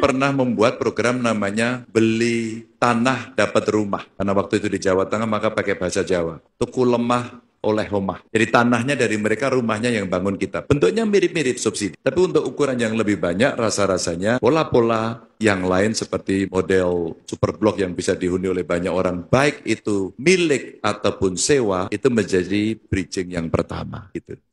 pernah membuat program namanya beli tanah dapat rumah. Karena waktu itu di Jawa Tengah maka pakai bahasa Jawa. Tuku lemah oleh homah. Jadi tanahnya dari mereka, rumahnya yang bangun kita. Bentuknya mirip-mirip subsidi. Tapi untuk ukuran yang lebih banyak, rasa-rasanya pola-pola yang lain seperti model super superblok yang bisa dihuni oleh banyak orang, baik itu milik ataupun sewa, itu menjadi bridging yang pertama. Gitu.